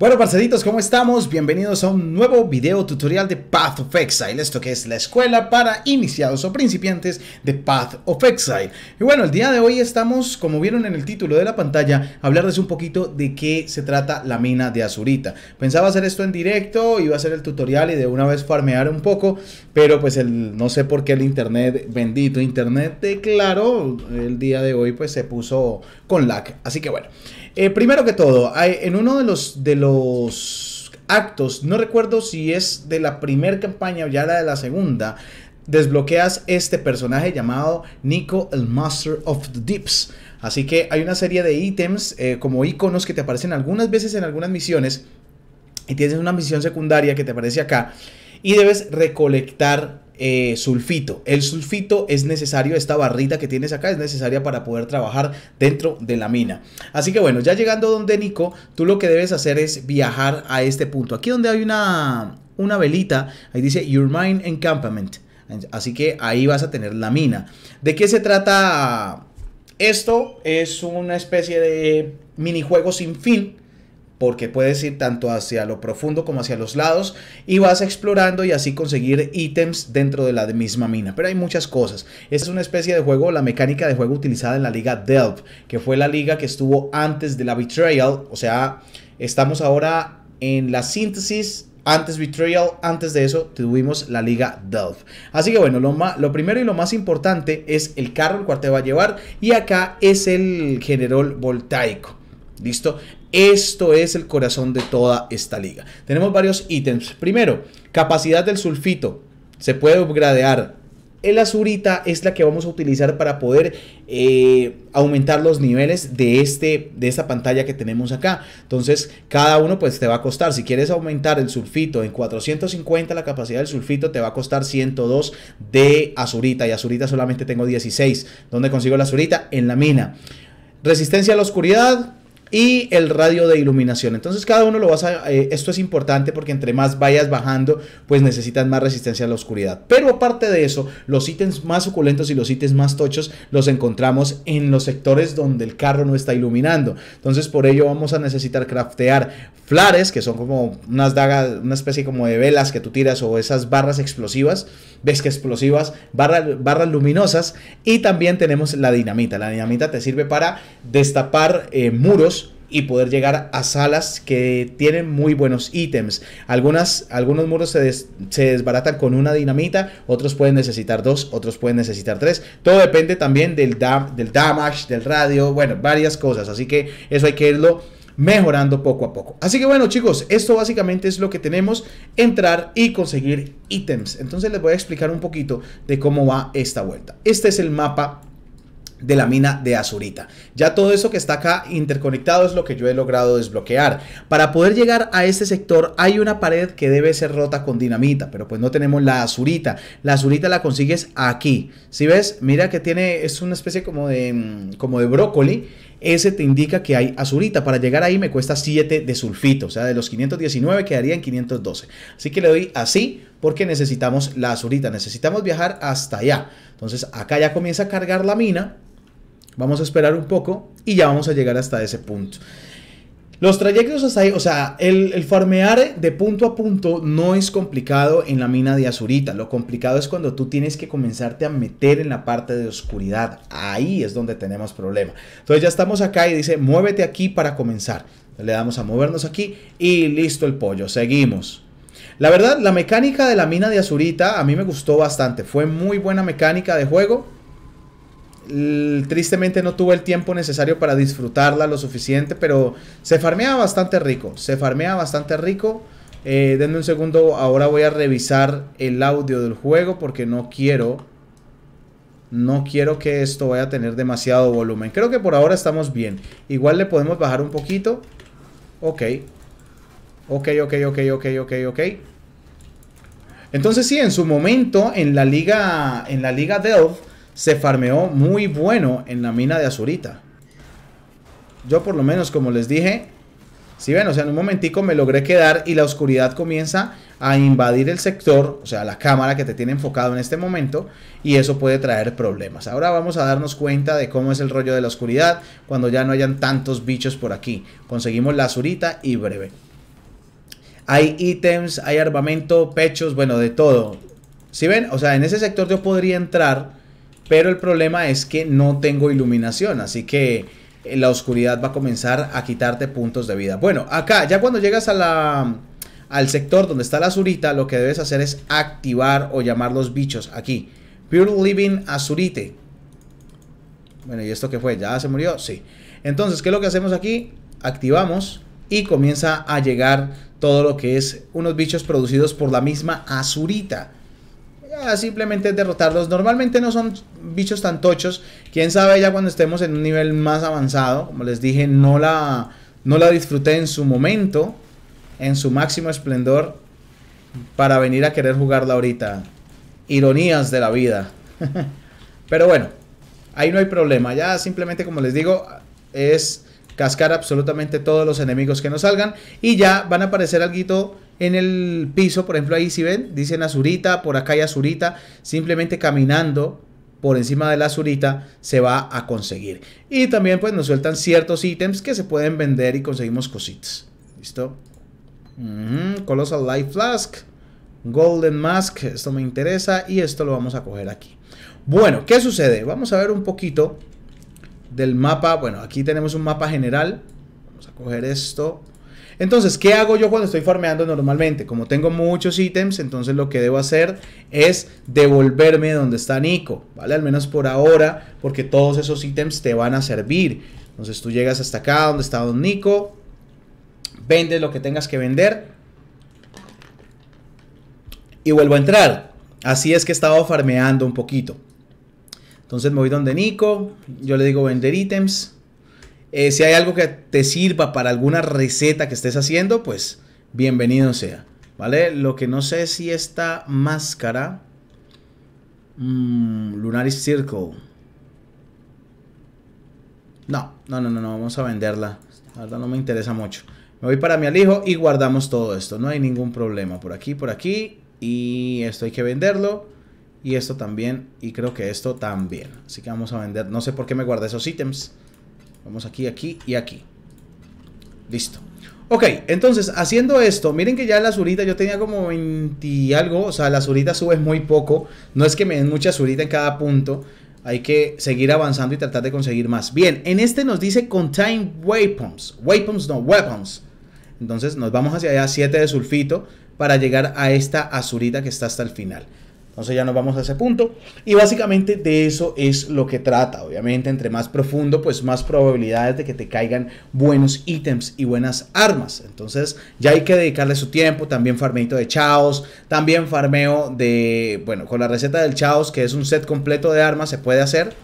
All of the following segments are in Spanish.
Bueno, parceritos, ¿cómo estamos? Bienvenidos a un nuevo video tutorial de Path of Exile, esto que es la escuela para iniciados o principiantes de Path of Exile. Y bueno, el día de hoy estamos, como vieron en el título de la pantalla, hablarles un poquito de qué se trata la mina de Azurita. Pensaba hacer esto en directo, iba a hacer el tutorial y de una vez farmear un poco, pero pues el, no sé por qué el internet, bendito internet, de claro, el día de hoy pues se puso con lag. Así que bueno... Eh, primero que todo, hay, en uno de los, de los actos, no recuerdo si es de la primera campaña o ya la de la segunda, desbloqueas este personaje llamado Nico el Master of the Deeps. Así que hay una serie de ítems eh, como iconos que te aparecen algunas veces en algunas misiones y tienes una misión secundaria que te aparece acá y debes recolectar eh, sulfito. El sulfito es necesario, esta barrita que tienes acá es necesaria para poder trabajar dentro de la mina. Así que bueno, ya llegando donde Nico, tú lo que debes hacer es viajar a este punto. Aquí donde hay una, una velita, ahí dice Your Mine Encampment. Así que ahí vas a tener la mina. ¿De qué se trata? Esto es una especie de minijuego sin fin porque puedes ir tanto hacia lo profundo como hacia los lados y vas explorando y así conseguir ítems dentro de la misma mina. Pero hay muchas cosas. Esta es una especie de juego, la mecánica de juego utilizada en la liga Delve, que fue la liga que estuvo antes de la Betrayal, o sea, estamos ahora en la síntesis antes Betrayal, antes de eso tuvimos la Liga Delve. Así que bueno, lo, lo, primero y lo más importante es el carro, el cual te va a llevar. Y acá es el general voltaico. ¿Listo? Esto es el corazón de toda esta liga. Tenemos varios ítems. Primero, capacidad del sulfito. Se puede upgradear. El azurita es la que vamos a utilizar para poder eh, aumentar los niveles de, este, de esta pantalla que tenemos acá. Entonces, cada uno pues te va a costar. Si quieres aumentar el sulfito en 450, la capacidad del sulfito te va a costar 102 de azurita. Y azurita solamente tengo 16. ¿Dónde consigo la azurita? En la mina. Resistencia a la oscuridad, y el radio de iluminación. Entonces cada uno lo vas a... Eh, esto es importante porque entre más vayas bajando, pues necesitas más resistencia a la oscuridad. Pero aparte de eso, los ítems más suculentos y los ítems más tochos los encontramos en los sectores donde el carro no está iluminando. Entonces por ello vamos a necesitar craftear flares, que son como unas dagas, una especie como de velas que tú tiras o esas barras explosivas, ves que explosivas, barras luminosas y también tenemos la dinamita. La dinamita te sirve para destapar eh, muros y poder llegar a salas que tienen muy buenos ítems. Algunas, algunos muros se, desbaratan con una dinamita, otros pueden necesitar dos, otros pueden necesitar tres. Todo depende también del, del damage, del radio, bueno, varias cosas. Así que eso hay que irlo mejorando poco a poco. Así que bueno chicos, esto básicamente es lo que tenemos, entrar y conseguir ítems. Entonces les voy a explicar un poquito de cómo va esta vuelta. Este es el mapa de la mina de Azurita. Ya todo eso que está acá interconectado es lo que yo he logrado desbloquear. Para poder llegar a este sector hay una pared que debe ser rota con dinamita, pero pues no tenemos la Azurita. La Azurita la consigues aquí. Si ves, mira que tiene, es una especie como de, mm, como de brócoli. Ese te indica que hay azurita. Para llegar ahí me cuesta 7 de sulfito. O sea, de los 519 quedaría en 512. Así que le doy así porque necesitamos la azurita. Necesitamos viajar hasta allá. Entonces acá ya comienza a cargar la mina Vamos a esperar un poco y ya vamos a llegar hasta ese punto. Los trayectos hasta ahí, o sea, el, farmear de punto a punto no es complicado en la mina de Azurita. Lo complicado es cuando tú tienes que comenzarte a meter en la parte de oscuridad. Ahí es donde tenemos problema. Entonces ya estamos acá y dice, muévete aquí para comenzar. Le damos a movernos aquí y listo el pollo. Seguimos. La verdad, la mecánica de la mina de Azurita a mí me gustó bastante. Fue muy buena mecánica de juego tristemente no tuve el tiempo necesario para disfrutarla lo suficiente, pero se farmea bastante rico, se farmea bastante rico. Eh, denme un segundo, ahora voy a revisar el audio del juego porque no quiero, no quiero que esto vaya a tener demasiado volumen. Creo que por ahora estamos bien. Igual le podemos bajar un poquito. Ok. Ok, ok, ok, ok, ok, ok. Entonces sí, en su momento, en la liga, en la liga del se farmeó muy bueno en la mina de Azurita. Yo por lo menos, como les dije, si ven, o sea, en un momentico me logré quedar y la oscuridad comienza a invadir el sector, o sea, la cámara que te tiene enfocado en este momento, y eso puede traer problemas. Ahora vamos a darnos cuenta de cómo es el rollo de la oscuridad cuando ya no hayan tantos bichos por aquí. Conseguimos la azurita y breve. Hay ítems, hay armamento, pechos, bueno, de todo. Si ven, o sea, en ese sector yo podría entrar pero el problema es que no tengo iluminación, así que eh, la oscuridad va a comenzar a quitarte puntos de vida. Bueno, acá, ya cuando llegas a la, al sector donde está la azurita, lo que debes hacer es activar o llamar los bichos aquí. Pure Living Azurite. Bueno, ¿y esto qué fue? ¿Ya se murió? Sí. Entonces, ¿qué es lo que hacemos aquí? Activamos y comienza a llegar todo lo que es unos bichos producidos por la misma Azurita. Ya ah, simplemente derrotarlos. Normalmente no son bichos tan tochos. Quién sabe ya cuando estemos en un nivel más avanzado. Como les dije, no la, no la disfruté en su momento. En su máximo esplendor. Para venir a querer jugarla ahorita. Ironías de la vida. Pero bueno. Ahí no hay problema. Ya simplemente como les digo. Es cascar absolutamente todos los enemigos que nos salgan. Y ya van a aparecer algo en el piso, por ejemplo, ahí si ven, dicen azurita, por acá hay azurita, simplemente caminando por encima de la azurita se va a conseguir. Y también pues nos sueltan ciertos ítems que se pueden vender y conseguimos cositas. ¿Listo? Mm, Colossal Life Flask, Golden Mask, esto me interesa y esto lo vamos a coger aquí. Bueno, ¿qué sucede? Vamos a ver un poquito del mapa. Bueno, aquí tenemos un mapa general. Vamos a coger esto. Entonces, ¿qué hago yo cuando estoy farmeando normalmente? Como tengo muchos ítems, entonces lo que debo hacer es devolverme donde está Nico, ¿vale? Al menos por ahora, porque todos esos ítems te van a servir. Entonces tú llegas hasta acá donde está Don Nico, vendes lo que tengas que vender y vuelvo a entrar. Así es que he estado farmeando un poquito. Entonces me voy donde Nico, yo le digo vender ítems. Eh, si hay algo que te sirva para alguna receta que estés haciendo, pues bienvenido sea. ¿Vale? Lo que no sé es si esta máscara... Mmm, Lunaris Circle. No, no, no, no, no, vamos a venderla. La verdad no me interesa mucho. Me voy para mi alijo y guardamos todo esto. No hay ningún problema. Por aquí, por aquí. Y esto hay que venderlo. Y esto también. Y creo que esto también. Así que vamos a vender. No sé por qué me guardé esos ítems. Vamos aquí, aquí y aquí. Listo. Ok, entonces, haciendo esto, miren que ya la azurita yo tenía como 20 y algo, o sea, la azurita sube muy poco, no es que me den mucha azurita en cada punto, hay que seguir avanzando y tratar de conseguir más. Bien, en este nos dice contain weapons, weapons no, weapons. Entonces nos vamos hacia allá, 7 de sulfito, para llegar a esta azurita que está hasta el final. Entonces ya nos vamos a ese punto. Y básicamente de eso es lo que trata. Obviamente, entre más profundo, pues más probabilidades de que te caigan buenos ítems y buenas armas. Entonces ya hay que dedicarle su tiempo. También farmeito de chaos. También farmeo de, bueno, con la receta del chaos, que es un set completo de armas, se puede hacer.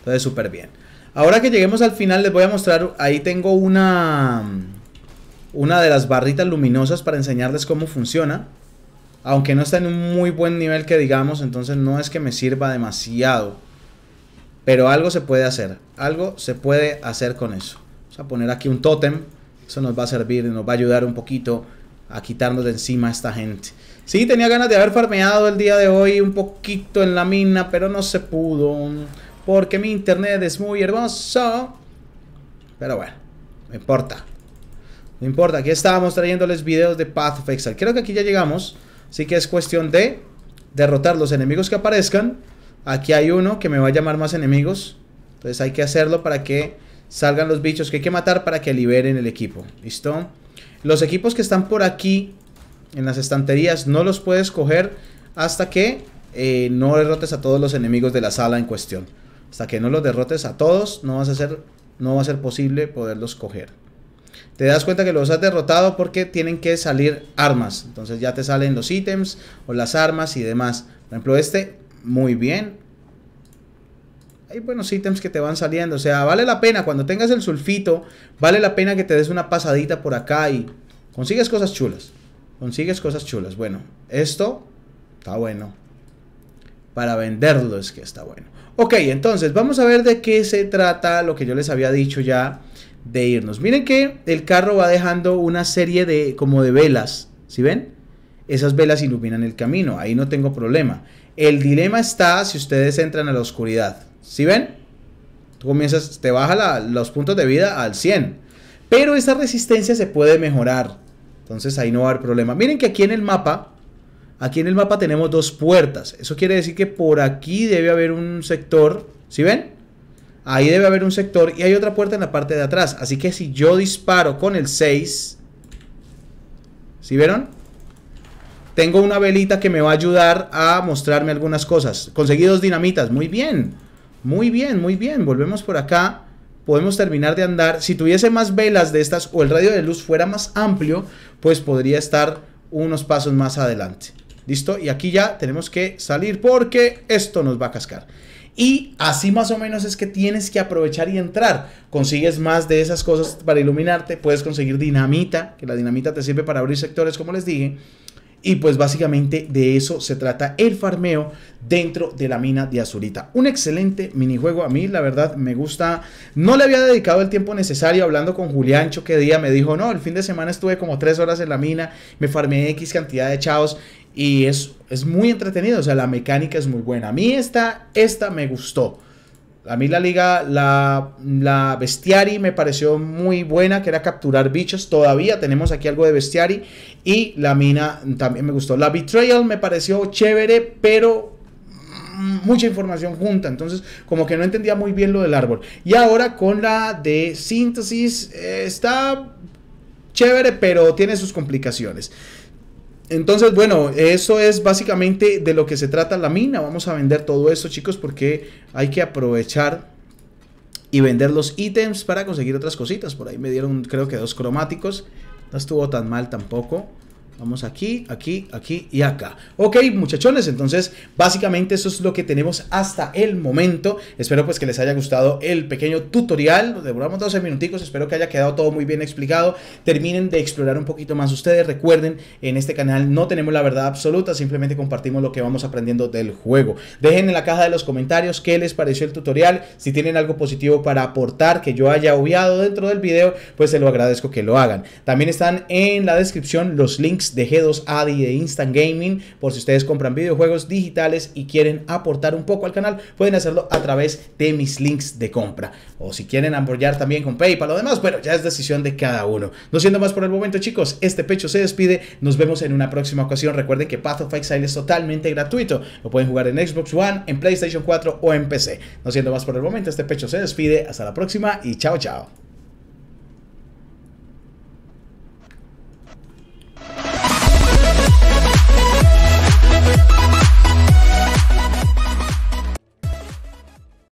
Entonces súper bien. Ahora que lleguemos al final les voy a mostrar, ahí tengo una, una de las barritas luminosas para enseñarles cómo funciona aunque no está en un muy buen nivel que digamos, entonces no es que me sirva demasiado. Pero algo se puede hacer, algo se puede hacer con eso. Vamos a poner aquí un tótem, eso nos va a servir, nos va a ayudar un poquito a quitarnos de encima a esta gente. Sí, tenía ganas de haber farmeado el día de hoy un poquito en la mina, pero no se pudo. Porque mi internet es muy hermoso. Pero bueno, no importa. No importa, aquí estábamos trayéndoles videos de Path of Exile. Creo que aquí ya llegamos. Así que es cuestión de derrotar los enemigos que aparezcan. Aquí hay uno que me va a llamar más enemigos. Entonces hay que hacerlo para que salgan los bichos que hay que matar para que liberen el equipo. ¿Listo? Los equipos que están por aquí en las estanterías no los puedes coger hasta que eh, no derrotes a todos los enemigos de la sala en cuestión. Hasta que no los derrotes a todos, no, vas a no va a ser posible poderlos coger. Te das cuenta que los has derrotado porque tienen que salir armas. Entonces ya te salen los ítems o las armas y demás. Por ejemplo, este, muy bien. Hay buenos ítems que te van saliendo. O sea, vale la pena. Cuando tengas el sulfito, vale la pena que te des una pasadita por acá y consigues cosas chulas. Consigues cosas chulas. Bueno, esto está bueno. Para venderlo es que está bueno. Ok, entonces vamos a ver de qué se trata lo que yo les había dicho ya de irnos. Miren que el carro va dejando una serie de como de velas, si ven? Esas velas iluminan el camino, ahí no tengo problema. El dilema está si ustedes entran a la oscuridad, si ven? Tú comienzas, te baja los puntos de vida al 100, pero esa resistencia se puede mejorar, entonces ahí no va a haber problema. Miren que aquí en el mapa, aquí en el mapa tenemos dos puertas, eso quiere decir que por aquí debe haber un sector, si ven? Ahí debe haber un sector y hay otra puerta en la parte de atrás. Así que si yo disparo con el 6, ¿sí vieron? Tengo una velita que me va a ayudar a mostrarme algunas cosas. Conseguí dos dinamitas, muy bien. Muy bien, muy bien. Volvemos por acá. Podemos terminar de andar. Si tuviese más velas de estas o el radio de luz fuera más amplio, pues podría estar unos pasos más adelante. ¿Listo? Y aquí ya tenemos que salir porque esto nos va a cascar. Y así más o menos es que tienes que aprovechar y entrar. Consigues más de esas cosas para iluminarte. Puedes conseguir dinamita, que la dinamita te sirve para abrir sectores, como les dije. Y pues básicamente de eso se trata el farmeo dentro de la mina de Azurita. Un excelente minijuego. A mí la verdad me gusta. No le había dedicado el tiempo necesario hablando con Juliancho que día me dijo, no, el fin de semana estuve como tres horas en la mina, me farmeé X cantidad de chavos y es, muy entretenido, o sea, la mecánica es muy buena. A mí esta, esta me gustó. A mí la liga, la, la bestiari me pareció muy buena, que era capturar bichos. Todavía tenemos aquí algo de bestiari. Y la mina también me gustó. La betrayal me pareció chévere, pero mucha información junta. Entonces, como que no entendía muy bien lo del árbol. Y ahora con la de síntesis, eh, está chévere, pero tiene sus complicaciones. Entonces, bueno, eso es básicamente de lo que se trata la mina. Vamos a vender todo esto, chicos, porque hay que aprovechar y vender los ítems para conseguir otras cositas. Por ahí me dieron, creo que dos cromáticos. No estuvo tan mal tampoco. Vamos aquí, aquí, aquí y acá. Ok, muchachones, entonces básicamente eso es lo que tenemos hasta el momento. Espero pues que les haya gustado el pequeño tutorial. Demoramos 12 minuticos, espero que haya quedado todo muy bien explicado. Terminen de explorar un poquito más ustedes. Recuerden, en este canal no tenemos la verdad absoluta, simplemente compartimos lo que vamos aprendiendo del juego. Dejen en la caja de los comentarios qué les pareció el tutorial. Si tienen algo positivo para aportar que yo haya obviado dentro del video, pues se lo agradezco que lo hagan. También están en la descripción los links de G2AD y de Instant Gaming por si ustedes compran videojuegos digitales y quieren aportar un poco al canal, pueden hacerlo a través de mis links de compra. O si quieren apoyar también con PayPal o demás, bueno, ya es decisión de cada uno. No siendo más por el momento, chicos, este pecho se despide. Nos vemos en una próxima ocasión. Recuerden que Path of Exile es totalmente gratuito. Lo pueden jugar en Xbox One, en PlayStation 4 o en PC. No siendo más por el momento, este pecho se despide. Hasta la próxima y chao, chao.